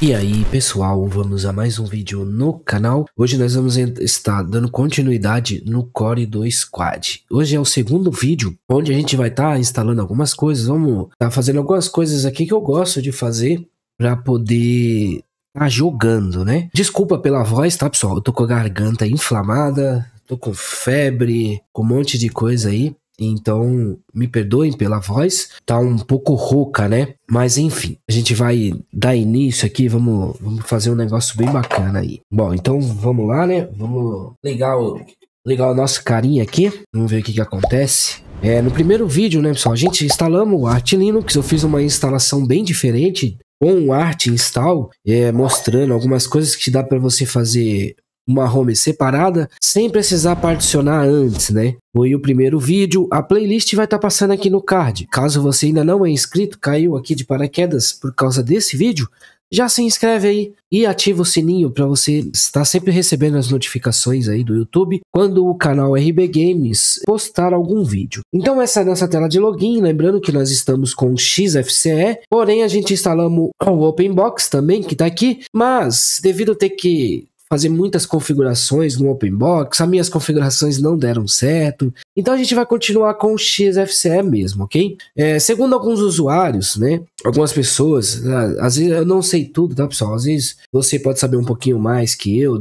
E aí pessoal, vamos a mais um vídeo no canal. Hoje nós vamos estar dando continuidade no Core 2 Quad. Hoje é o segundo vídeo onde a gente vai estar tá instalando algumas coisas. Vamos estar tá fazendo algumas coisas aqui que eu gosto de fazer para poder estar tá jogando, né? Desculpa pela voz, tá pessoal? Eu tô com a garganta inflamada, tô com febre, com um monte de coisa aí. Então, me perdoem pela voz, tá um pouco rouca, né? Mas enfim, a gente vai dar início aqui, vamos, vamos fazer um negócio bem bacana aí. Bom, então vamos lá, né? Vamos ligar o, ligar o nosso carinha aqui, vamos ver o que, que acontece. É, no primeiro vídeo, né, pessoal, a gente instalamos o Arch Linux, eu fiz uma instalação bem diferente com o Arch Install, é, mostrando algumas coisas que dá para você fazer uma home separada sem precisar particionar antes, né? Foi o primeiro vídeo, a playlist vai estar tá passando aqui no card. Caso você ainda não é inscrito, caiu aqui de paraquedas por causa desse vídeo, já se inscreve aí e ativa o sininho para você estar sempre recebendo as notificações aí do YouTube quando o canal RB Games postar algum vídeo. Então essa é a nossa tela de login, lembrando que nós estamos com XFCE, porém a gente instalamos o Openbox também que está aqui, mas devido ter que fazer muitas configurações no Open Box, as minhas configurações não deram certo. Então a gente vai continuar com o XFCE mesmo, ok? É, segundo alguns usuários, né? Algumas pessoas, às vezes eu não sei tudo, tá pessoal? Às vezes você pode saber um pouquinho mais que eu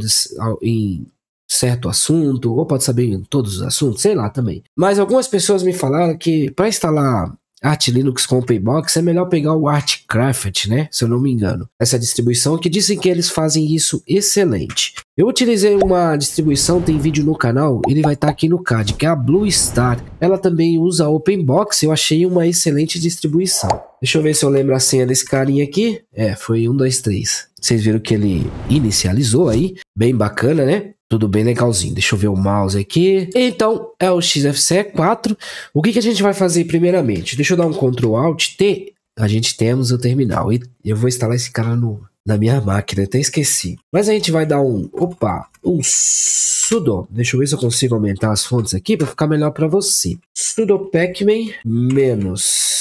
em certo assunto, ou pode saber em todos os assuntos, sei lá também. Mas algumas pessoas me falaram que para instalar Art ah, Linux com Openbox é melhor pegar o Artcraft, né? Se eu não me engano. Essa distribuição que dizem que eles fazem isso excelente. Eu utilizei uma distribuição, tem vídeo no canal, ele vai estar tá aqui no card, que é a Blue Star. Ela também usa Openbox. eu achei uma excelente distribuição. Deixa eu ver se eu lembro a senha desse carinha aqui. É, foi 1, 2, 3. Vocês viram que ele inicializou aí. Bem bacana, né? Tudo bem legalzinho. Deixa eu ver o mouse aqui. Então, é o XFCE 4. O que, que a gente vai fazer primeiramente? Deixa eu dar um Ctrl Alt T. A gente temos o terminal. E eu vou instalar esse cara no, na minha máquina. Até esqueci. Mas a gente vai dar um... Opa! Um sudo. Deixa eu ver se eu consigo aumentar as fontes aqui para ficar melhor para você. Sudo pacman menos...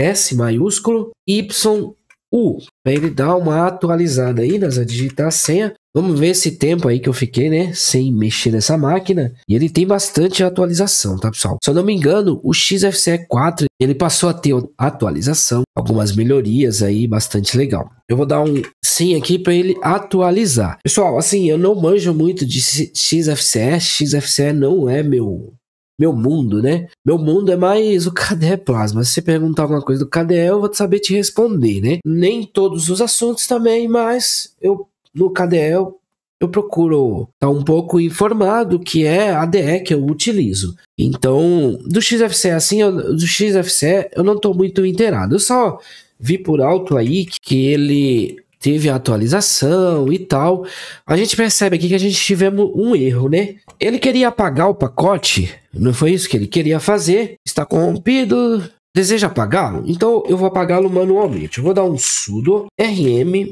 S maiúsculo, Y U para ele dar uma atualizada aí, nós a digitar a senha. Vamos ver esse tempo aí que eu fiquei, né, sem mexer nessa máquina. E ele tem bastante atualização, tá, pessoal? Se eu não me engano, o XFCE 4, ele passou a ter atualização, algumas melhorias aí, bastante legal. Eu vou dar um sim aqui para ele atualizar. Pessoal, assim, eu não manjo muito de XFCE, XFCE não é meu meu mundo, né? Meu mundo é mais o KDE Plasma. Se você perguntar alguma coisa do KDE, eu vou saber te responder, né? Nem todos os assuntos também, mas eu no KDE eu, eu procuro estar tá um pouco informado que é a DE que eu utilizo. Então, do XFCE é assim, eu, do XFCE eu não estou muito inteirado. Eu só vi por alto aí que ele teve a atualização e tal. A gente percebe aqui que a gente tivemos um erro, né? Ele queria apagar o pacote, não foi isso que ele queria fazer. Está corrompido, deseja apagá-lo? Então eu vou apagá-lo manualmente. Eu vou dar um sudo rm-fr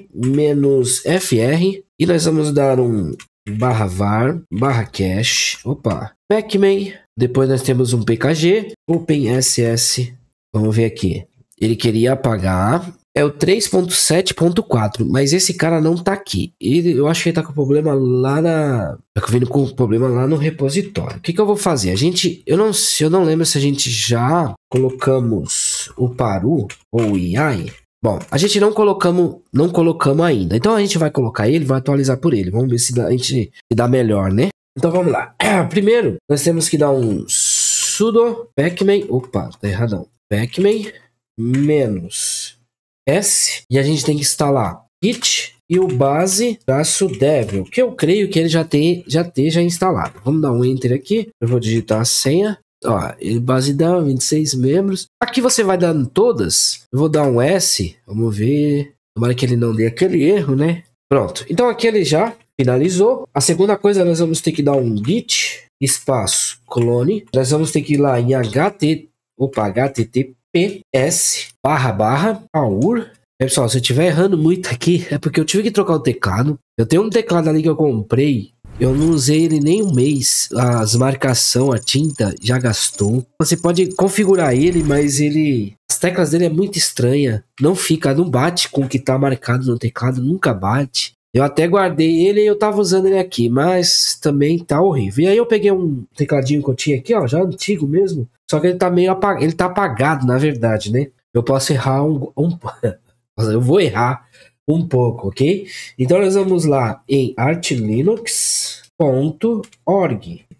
e nós vamos dar um barra var barra cache, opa, pacman. Depois nós temos um pkg, openss, vamos ver aqui. Ele queria apagar é o 3.7.4, mas esse cara não tá aqui. Ele, eu acho que ele tá com problema lá na. Tá vindo com problema lá no repositório. O que, que eu vou fazer? A gente. Eu não, eu não lembro se a gente já colocamos o Paru ou o IAI. Bom, a gente não colocamos, não colocamos ainda. Então a gente vai colocar ele, vai atualizar por ele. Vamos ver se dá, a gente se dá melhor, né? Então vamos lá. Primeiro, nós temos que dar um sudo pacman, opa, tá erradão. Pacman menos S e a gente tem que instalar git e o base traço devil, que eu creio que ele já tem já esteja instalado. Vamos dar um enter aqui. Eu vou digitar a senha. Ó, ele base dá 26 membros. Aqui você vai dando todas. Eu vou dar um S. Vamos ver. Tomara que ele não dê aquele erro, né? Pronto. Então aqui ele já finalizou. A segunda coisa nós vamos ter que dar um git espaço clone. Nós vamos ter que ir lá em HT, opa, http PS barra barra AUR. É, pessoal, se eu estiver errando muito aqui, é porque eu tive que trocar o teclado. Eu tenho um teclado ali que eu comprei eu não usei ele nem um mês. As marcação, a tinta já gastou. Você pode configurar ele, mas ele. As teclas dele é muito estranha. Não fica, não bate com o que tá marcado no teclado, nunca bate. Eu até guardei ele e eu tava usando ele aqui, mas também tá horrível. E aí eu peguei um tecladinho que eu tinha aqui, ó, já antigo mesmo. Só que ele tá meio apagado, ele tá apagado, na verdade, né? Eu posso errar um, um eu vou errar um pouco, ok? Então nós vamos lá em artlinux.org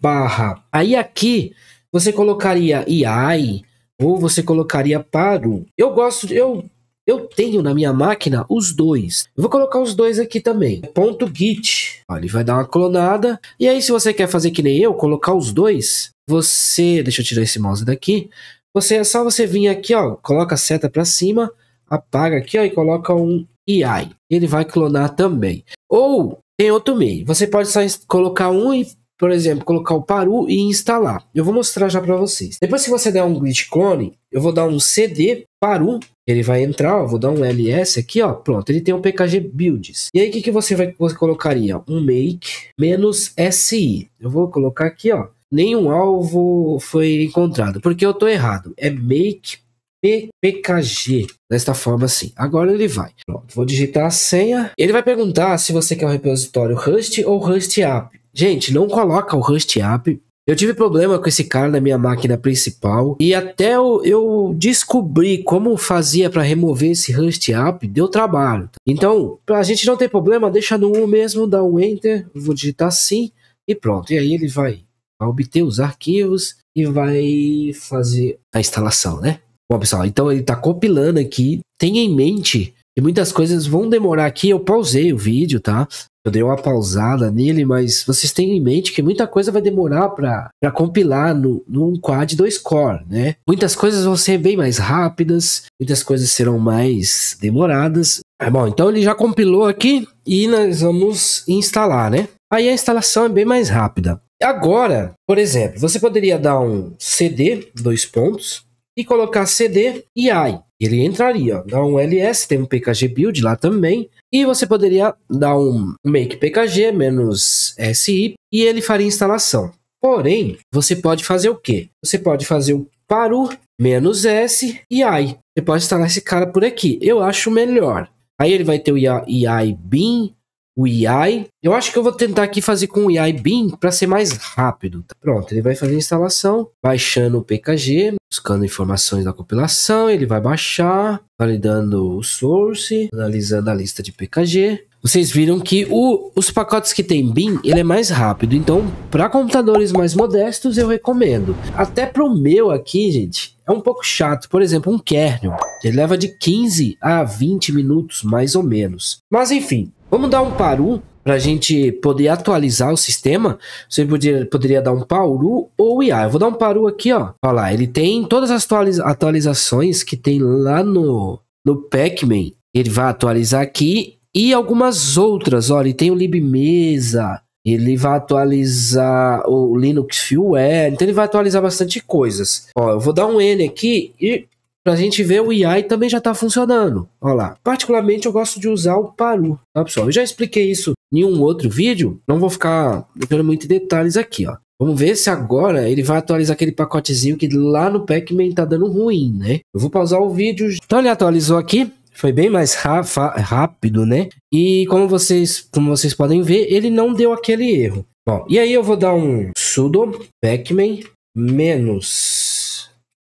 barra. Aí aqui você colocaria IAI ou você colocaria Paru. Eu gosto, eu eu tenho na minha máquina os dois. Eu vou colocar os dois aqui também. Ponto .git. Ó, ele vai dar uma clonada. E aí, se você quer fazer que nem eu, colocar os dois, você, deixa eu tirar esse mouse daqui, você é só você vir aqui, ó, coloca a seta para cima, apaga aqui, ó, e coloca um AI. Ele vai clonar também. Ou tem outro meio. Você pode só colocar um e por exemplo, colocar o Paru e instalar. Eu vou mostrar já para vocês. Depois que você der um glitch clone, eu vou dar um CD Paru, ele vai entrar, ó, vou dar um ls aqui, ó, pronto, ele tem um pkg builds. E aí o que, que você vai você colocaria? Um make menos si. Eu vou colocar aqui, ó, nenhum alvo foi encontrado. Porque eu estou errado. É make PKG, desta forma assim. Agora ele vai. Pronto, vou digitar a senha. Ele vai perguntar se você quer o repositório Rust ou Rust App. Gente, não coloca o Rust App. Eu tive problema com esse cara na minha máquina principal e até eu, eu descobri como fazia para remover esse Rust App, deu trabalho. Então, para a gente não ter problema, deixa no 1 mesmo, dá um Enter, vou digitar sim e pronto. E aí ele vai vai obter os arquivos e vai fazer a instalação, né? Bom, pessoal, então ele está compilando aqui. Tenha em mente que muitas coisas vão demorar aqui. Eu pausei o vídeo, tá? Eu dei uma pausada nele, mas vocês tenham em mente que muita coisa vai demorar para compilar no, num quad 2 core, né? Muitas coisas vão ser bem mais rápidas, muitas coisas serão mais demoradas. É bom, então ele já compilou aqui e nós vamos instalar, né? Aí a instalação é bem mais rápida. Agora, por exemplo, você poderia dar um CD, dois pontos, e colocar CD e AI. Ele entraria. Dá um LS, tem um PKG build lá também. E você poderia dar um make PKG menos SI e ele faria instalação. Porém, você pode fazer o quê? Você pode fazer o paru menos S e AI. Você pode instalar esse cara por aqui. Eu acho melhor. Aí ele vai ter o AI bin, o IAI. Eu acho que eu vou tentar aqui fazer com o IAI BIM para ser mais rápido. Tá? Pronto, ele vai fazer a instalação, baixando o PKG, buscando informações da compilação, ele vai baixar, validando o source, analisando a lista de PKG. Vocês viram que o, os pacotes que tem BIM, ele é mais rápido. Então, para computadores mais modestos, eu recomendo. Até para o meu aqui, gente, é um pouco chato. Por exemplo, um kernel. Ele leva de 15 a 20 minutos, mais ou menos. Mas, enfim, Vamos dar um paru para a gente poder atualizar o sistema. Você poderia, poderia dar um paru ou IA. Eu vou dar um paru aqui, ó. Olha lá, ele tem todas as atualiza atualizações que tem lá no, no Pac-Man. Ele vai atualizar aqui e algumas outras. Olha, ele tem o LibMesa. Ele vai atualizar o Linux Fuel, então ele vai atualizar bastante coisas. Ó, eu vou dar um N aqui e para a gente ver o IA também já está funcionando. Olha lá. Particularmente eu gosto de usar o Paru, tá pessoal? Eu já expliquei isso em um outro vídeo, não vou ficar dando muito detalhes aqui, ó. Vamos ver se agora ele vai atualizar aquele pacotezinho que lá no Pac-Man tá dando ruim, né? Eu vou pausar o vídeo. Então ele atualizou aqui, foi bem mais rápido, né? E como vocês, como vocês podem ver, ele não deu aquele erro. Bom, e aí eu vou dar um sudo pacman menos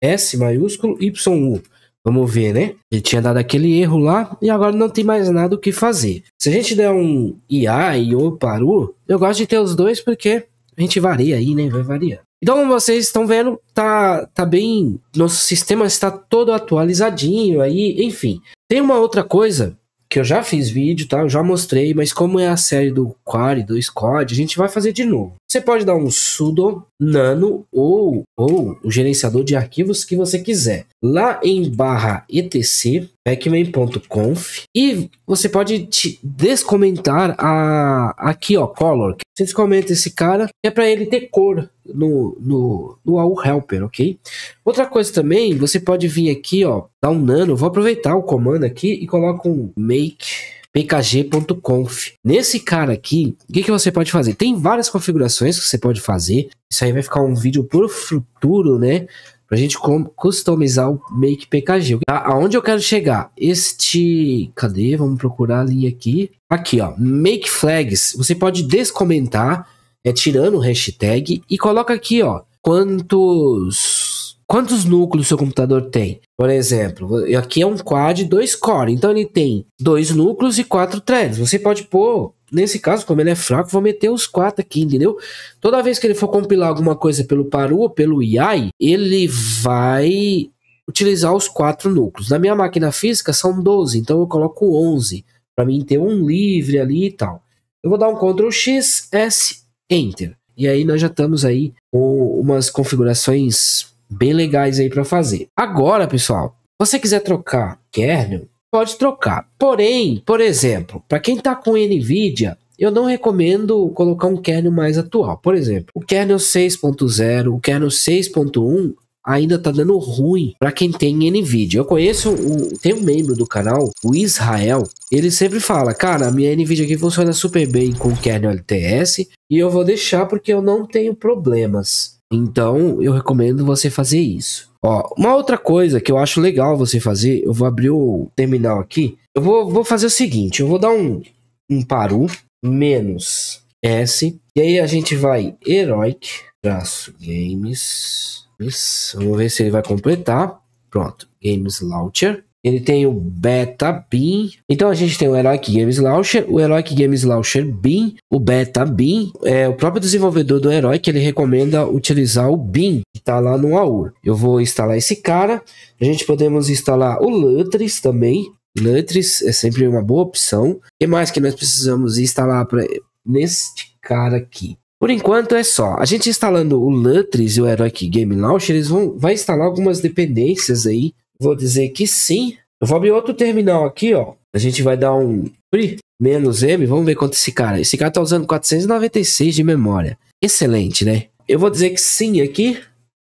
S maiúsculo YU. Vamos ver, né? Ele tinha dado aquele erro lá e agora não tem mais nada o que fazer. Se a gente der um IA e O para U, eu gosto de ter os dois porque a gente varia aí, né? Vai variar. Então, como vocês estão vendo, tá, tá bem. Nosso sistema está todo atualizadinho aí, enfim. Tem uma outra coisa que eu já fiz vídeo, tá? Eu já mostrei, mas como é a série do Quari, do Squad, a gente vai fazer de novo. Você pode dar um sudo nano ou, ou o gerenciador de arquivos que você quiser. Lá em barra etc pacman.conf e você pode descomentar a aqui ó color você descomenta esse cara é para ele ter cor no no no AU helper ok outra coisa também você pode vir aqui ó dar um nano vou aproveitar o comando aqui e coloco um make pkg.conf. Nesse cara aqui, o que, que você pode fazer? Tem várias configurações que você pode fazer. Isso aí vai ficar um vídeo pro futuro, né? Pra gente customizar o Make PKG. Tá, aonde eu quero chegar? Este. Cadê? Vamos procurar ali aqui. Aqui, ó. Make Flags. Você pode descomentar, é tirando o hashtag, e coloca aqui, ó. Quantos Quantos núcleos seu computador tem? Por exemplo, aqui é um quad 2 core, então ele tem dois núcleos e quatro threads. Você pode pôr, nesse caso, como ele é fraco, vou meter os quatro aqui, entendeu? Toda vez que ele for compilar alguma coisa pelo Paru ou pelo IAI, ele vai utilizar os quatro núcleos. Na minha máquina física são 12, então eu coloco 11 para mim ter um livre ali e tal. Eu vou dar um Ctrl X, S, Enter. E aí nós já estamos aí com umas configurações bem legais aí para fazer. Agora, pessoal, você quiser trocar kernel, pode trocar. Porém, por exemplo, para quem está com NVIDIA, eu não recomendo colocar um kernel mais atual. Por exemplo, o kernel 6.0, o kernel 6.1 ainda tá dando ruim para quem tem Nvidia. Eu conheço um, tem um membro do canal, o Israel, ele sempre fala: "Cara, a minha Nvidia aqui funciona super bem com o kernel LTS e eu vou deixar porque eu não tenho problemas". Então, eu recomendo você fazer isso. Ó, uma outra coisa que eu acho legal você fazer, eu vou abrir o terminal aqui. Eu vou, vou fazer o seguinte, eu vou dar um, um paru menos S. E aí a gente vai heroic traço games. vamos ver se ele vai completar. Pronto, games launcher. Ele tem o Beta Bin. Então a gente tem o Heroic Games Launcher, o Heroic Games Launcher Bin, o Beta Bin, É, o próprio desenvolvedor do Heroic ele recomenda utilizar o Bin. que está lá no AUR. Eu vou instalar esse cara. A gente podemos instalar o Lutris também. Lutris é sempre uma boa opção. O que mais que nós precisamos instalar pra... neste cara aqui? Por enquanto é só. A gente instalando o Lutris e o Heroic Game Launcher, eles vão vai instalar algumas dependências aí Vou dizer que sim. Eu vou abrir outro terminal aqui, ó. A gente vai dar um free menos M. Vamos ver quanto esse cara. É. Esse cara tá usando 496 de memória. Excelente, né? Eu vou dizer que sim aqui.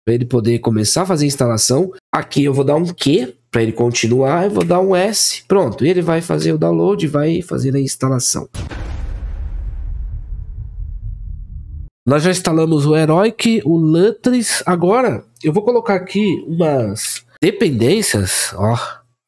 Para ele poder começar a fazer a instalação. Aqui eu vou dar um Q para ele continuar. Eu vou dar um S. Pronto. Ele vai fazer o download e vai fazer a instalação. Nós já instalamos o Heroic, o Lutris. Agora eu vou colocar aqui umas Dependências, ó,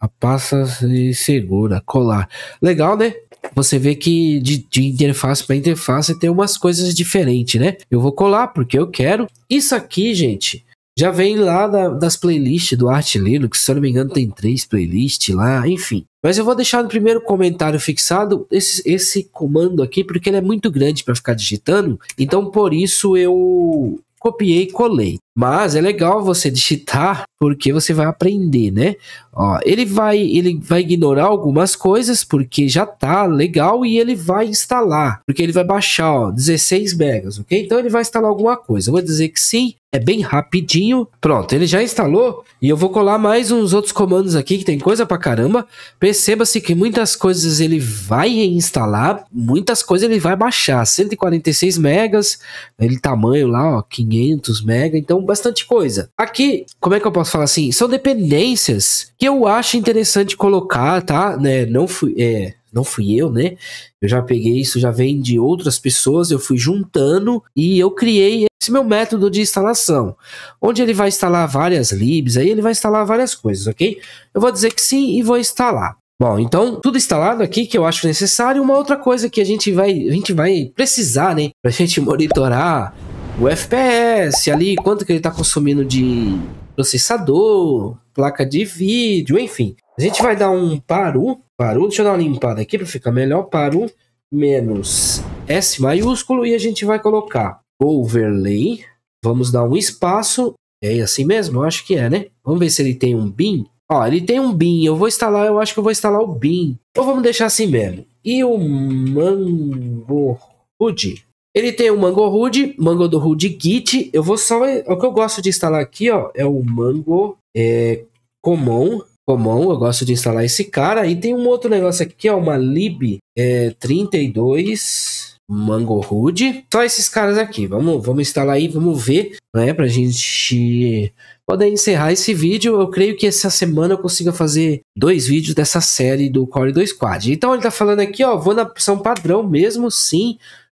a pasta se segura, colar. Legal, né? Você vê que de, de interface para interface tem umas coisas diferentes, né? Eu vou colar porque eu quero. Isso aqui, gente, já vem lá da, das playlists do Art Linux, se eu não me engano tem três playlists lá, enfim. Mas eu vou deixar no primeiro comentário fixado esse, esse comando aqui, porque ele é muito grande para ficar digitando, então por isso eu copiei e colei. Mas é legal você digitar porque você vai aprender, né? Ó, ele vai ele vai ignorar algumas coisas porque já tá legal e ele vai instalar, porque ele vai baixar, ó, 16 megas, OK? Então ele vai instalar alguma coisa. Eu vou dizer que sim, é bem rapidinho. Pronto, ele já instalou e eu vou colar mais uns outros comandos aqui que tem coisa pra caramba. Perceba-se que muitas coisas ele vai reinstalar, muitas coisas ele vai baixar. 146 megas, ele tamanho lá, ó, 500 mega. Então bastante coisa. Aqui, como é que eu posso falar assim? São dependências que eu acho interessante colocar, tá? Né? Não fui. É, não fui eu, né? Eu já peguei isso, já vem de outras pessoas, eu fui juntando e eu criei esse meu método de instalação, onde ele vai instalar várias libs, aí ele vai instalar várias coisas, ok? Eu vou dizer que sim e vou instalar. Bom, então tudo instalado aqui que eu acho necessário. Uma outra coisa que a gente vai, a gente vai precisar, né, para gente monitorar o FPS ali, quanto que ele está consumindo de processador, placa de vídeo, enfim. A gente vai dar um paru, paru, deixa eu dar uma limpada aqui para ficar melhor, paru menos S maiúsculo e a gente vai colocar overlay, vamos dar um espaço, é assim mesmo? Eu acho que é, né? Vamos ver se ele tem um bin. Ó, ele tem um bin, eu vou instalar, eu acho que eu vou instalar o bin. Ou então, vamos deixar assim mesmo. E o Mango Hood, ele tem o Mango Hood, Mango do Hood Git. Eu vou só. O que eu gosto de instalar aqui, ó, é o Mango é, Common. Common, eu gosto de instalar esse cara. E tem um outro negócio aqui, ó, é uma lib é, 32 Mango Hood. Só esses caras aqui. Vamos, vamos instalar aí, vamos ver, né, pra gente poder encerrar esse vídeo. Eu creio que essa semana eu consiga fazer dois vídeos dessa série do Core 2 Quad. Então ele tá falando aqui, ó, vou na opção padrão mesmo, sim.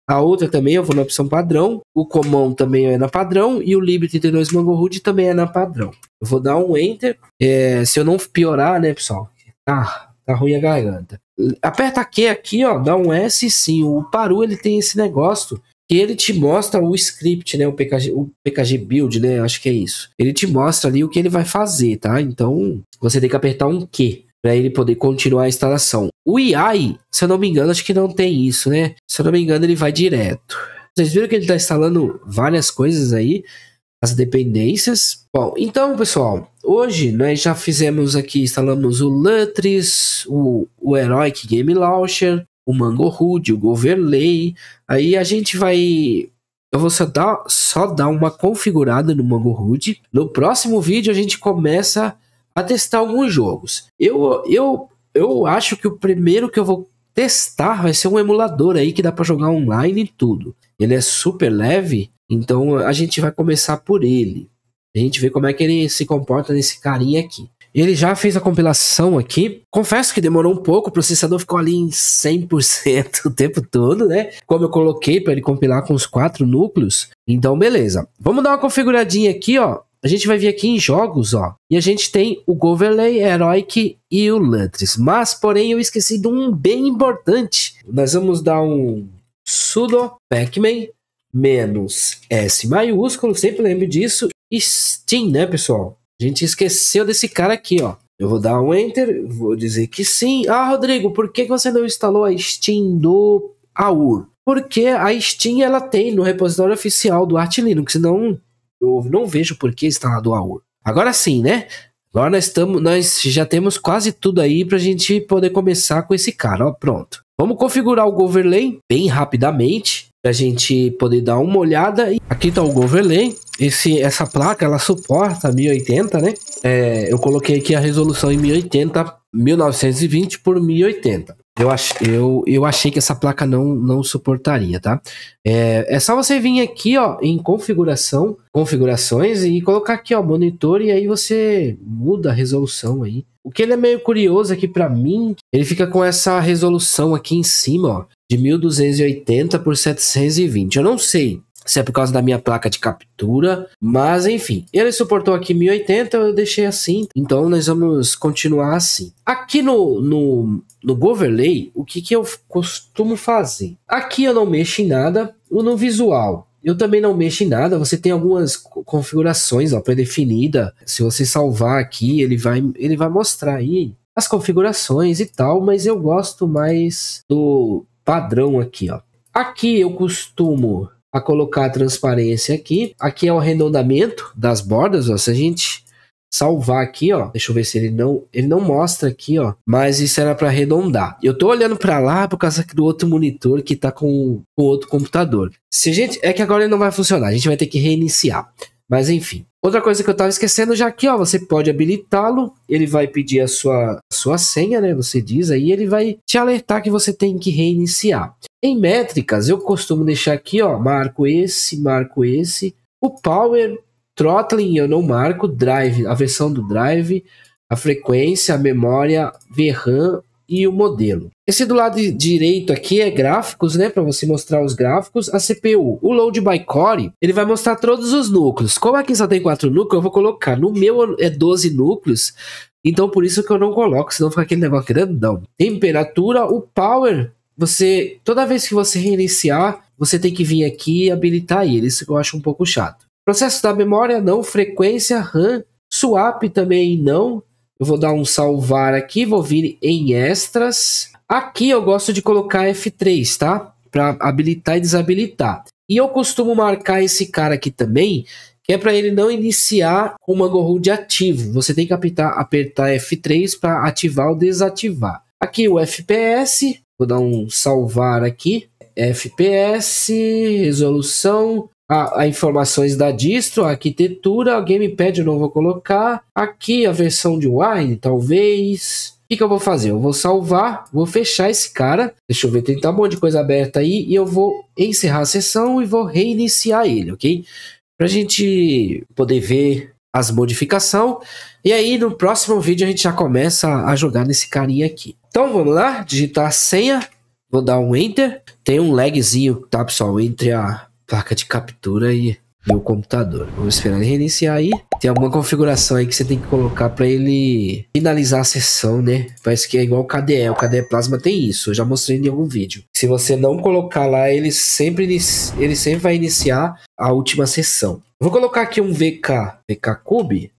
A outra também eu vou na opção padrão. O Comon também é na padrão. E o Libre 32 Mango Hood também é na padrão. Eu vou dar um Enter. É, se eu não piorar, né, pessoal? Ah, tá ruim a garganta. Aperta Q aqui, ó. Dá um S sim. O Paru ele tem esse negócio que ele te mostra o script, né? O PKG, o PKG Build, né? Acho que é isso. Ele te mostra ali o que ele vai fazer, tá? Então, você tem que apertar um Q para ele poder continuar a instalação. O IAI, se eu não me engano, acho que não tem isso, né? Se eu não me engano, ele vai direto. Vocês viram que ele está instalando várias coisas aí, as dependências. Bom, então, pessoal, hoje nós já fizemos aqui, instalamos o Lutris, o, o Heroic Game Launcher, o Mango Hood, o Governlay. Aí a gente vai eu vou só dar, só dar uma configurada no Mango Hood. No próximo vídeo a gente começa a testar alguns jogos. Eu, eu, eu acho que o primeiro que eu vou testar vai ser um emulador aí que dá para jogar online e tudo. Ele é super leve, então a gente vai começar por ele. A gente vê como é que ele se comporta nesse carinha aqui. Ele já fez a compilação aqui. Confesso que demorou um pouco, o processador ficou ali em 100% o tempo todo, né? Como eu coloquei para ele compilar com os quatro núcleos. Então, beleza. Vamos dar uma configuradinha aqui, ó. A gente vai vir aqui em jogos, ó. E a gente tem o Goverlay, Heroic e o Lantris. Mas, porém, eu esqueci de um bem importante. Nós vamos dar um sudo pacman menos S maiúsculo, sempre lembro disso. Steam, né, pessoal? A gente esqueceu desse cara aqui, ó. Eu vou dar um enter, vou dizer que sim. Ah, Rodrigo, por que você não instalou a Steam do AUR? Porque a Steam ela tem no repositório oficial do Arch Linux, senão eu não vejo por que instalar do AUR. Agora sim, né? Agora nós, nós já temos quase tudo aí para a gente poder começar com esse cara. Ó, pronto. Vamos configurar o overlay bem rapidamente para a gente poder dar uma olhada. Aqui está o overlay. Esse, essa placa ela suporta 1080, né? É, eu coloquei aqui a resolução em 1080, 1920 por 1080. Eu, ach, eu, eu achei que essa placa não, não suportaria, tá? É, é só você vir aqui, ó, em configuração, configurações e colocar aqui, ó, monitor e aí você muda a resolução aí. O que ele é meio curioso aqui para mim, ele fica com essa resolução aqui em cima, ó, de 1280 por 720. Eu não sei se é por causa da minha placa de captura, mas enfim, ele suportou aqui 1080, eu deixei assim, então nós vamos continuar assim. Aqui no, no, no overlay, o que, que eu costumo fazer? Aqui eu não mexo em nada, ou no visual, eu também não mexo em nada. Você tem algumas configurações pré-definida. Se você salvar aqui, ele vai, ele vai mostrar aí as configurações e tal. Mas eu gosto mais do padrão aqui, ó. Aqui eu costumo a colocar a transparência aqui. Aqui é o arredondamento das bordas, ó. Se a gente salvar aqui, ó, deixa eu ver se ele não, ele não mostra aqui, ó, mas isso era para arredondar. Eu tô olhando para lá por causa do outro monitor que tá com o outro computador. Se a gente, é que agora ele não vai funcionar, a gente vai ter que reiniciar. Mas enfim. Outra coisa que eu estava esquecendo já aqui, ó, você pode habilitá-lo, ele vai pedir a sua, sua senha, né? Você diz aí, ele vai te alertar que você tem que reiniciar. Em métricas, eu costumo deixar aqui, ó, marco esse, marco esse. O power, throttling eu não marco, drive, a versão do drive, a frequência, a memória, VRAM e o modelo. Esse do lado direito aqui é gráficos, né, para você mostrar os gráficos. A CPU, o load by core, ele vai mostrar todos os núcleos. Como aqui só tem quatro núcleos, eu vou colocar. No meu é 12 núcleos, então por isso que eu não coloco, senão fica aquele negócio grandão. Temperatura, o power, você toda vez que você reiniciar, você tem que vir aqui e habilitar ele. Isso que eu acho um pouco chato. Processo da memória não, frequência RAM, swap também não, eu vou dar um salvar aqui, vou vir em extras. Aqui eu gosto de colocar F3, tá? Para habilitar e desabilitar. E eu costumo marcar esse cara aqui também, que é para ele não iniciar o Mango Hold ativo. Você tem que apertar F3 para ativar ou desativar. Aqui o FPS, vou dar um salvar aqui. FPS, resolução, a, a, informações da distro, a arquitetura, o gamepad eu não vou colocar, aqui a versão de Wine, talvez. O que, que eu vou fazer? Eu vou salvar, vou fechar esse cara. Deixa eu ver, tem tá um monte de coisa aberta aí. E eu vou encerrar a sessão e vou reiniciar ele, ok? a gente poder ver as modificações. E aí, no próximo vídeo, a gente já começa a jogar nesse carinha aqui. Então, vamos lá. Digitar a senha. Vou dar um Enter. Tem um lagzinho, tá, pessoal? Entre a placa de captura e, e o computador. Vamos esperar ele reiniciar aí. Tem alguma configuração aí que você tem que colocar para ele finalizar a sessão, né? Parece que é igual o KDE. O KDE Plasma tem isso. Eu já mostrei em algum vídeo. Se você não colocar lá, ele sempre, ele sempre vai iniciar a última sessão. Vou colocar aqui um VK, VK Cube.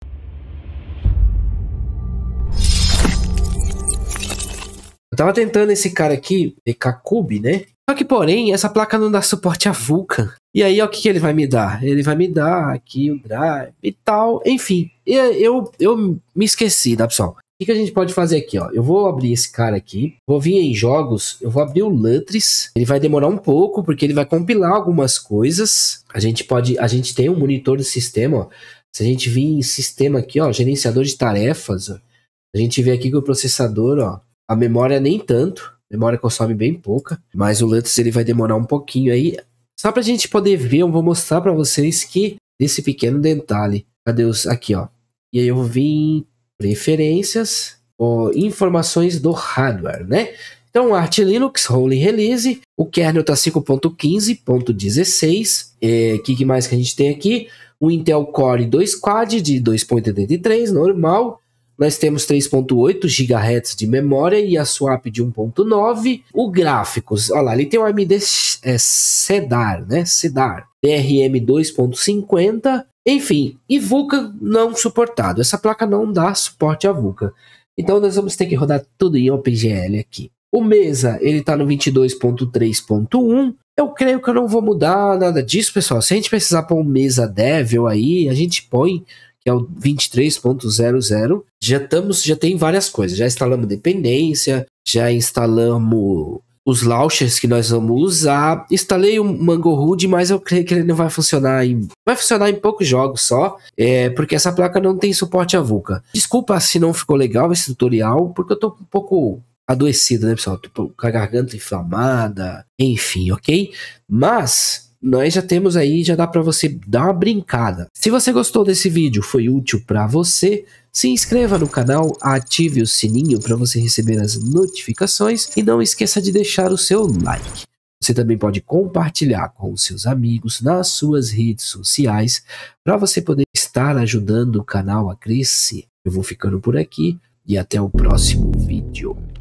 Eu tava tentando esse cara aqui, VK Cube, né? Só que, porém, essa placa não dá suporte a Vulkan. E aí, ó, o que, que, ele vai me dar? Ele vai me dar aqui o um drive e tal. Enfim, eu, eu me esqueci, tá, pessoal? O que, que a gente pode fazer aqui, ó? Eu vou abrir esse cara aqui, vou vir em jogos, eu vou abrir o Lutris. Ele vai demorar um pouco porque ele vai compilar algumas coisas. A gente pode, a gente tem um monitor do sistema, ó. Se a gente vir em sistema aqui, ó, gerenciador de tarefas, ó, a gente vê aqui que o processador, ó, a memória nem tanto. Memória consome bem pouca, mas o Lantus ele vai demorar um pouquinho aí. Só pra gente poder ver, eu vou mostrar para vocês que desse pequeno detalhe. Cadê os aqui, ó? E aí eu vim preferências, ó, informações do hardware, né? Então, Art Linux, Rolling Release, o kernel tá 5.15.16. O é, que, que mais que a gente tem aqui? O Intel Core 2 Quad de 2.83, normal. Nós temos 3.8 GHz de memória e a swap de 1.9. O gráficos, olha lá, ele tem o AMD é, CEDAR, né? CEDAR. DRM 2.50, enfim, e Vulkan não suportado. Essa placa não dá suporte a Vulkan Então nós vamos ter que rodar tudo em OpenGL aqui. O Mesa, ele tá no 22.3.1. Eu creio que eu não vou mudar nada disso, pessoal. Se a gente precisar pôr um Mesa Devil aí, a gente põe que é o 23.00. Já estamos, já tem várias coisas. Já instalamos dependência, já instalamos os launchers que nós vamos usar. Instalei o um Mango Hood, mas eu creio que ele não vai funcionar em. Vai funcionar em poucos jogos só. É, porque essa placa não tem suporte a VUCA. Desculpa se não ficou legal esse tutorial, porque eu tô um pouco adoecido, né, pessoal? Tô com a garganta inflamada, enfim, ok? Mas nós já temos aí, já dá para você dar uma brincada. Se você gostou desse vídeo, foi útil para você, se inscreva no canal, ative o sininho para você receber as notificações e não esqueça de deixar o seu like. Você também pode compartilhar com os seus amigos nas suas redes sociais para você poder estar ajudando o canal a crescer. Eu vou ficando por aqui e até o próximo vídeo.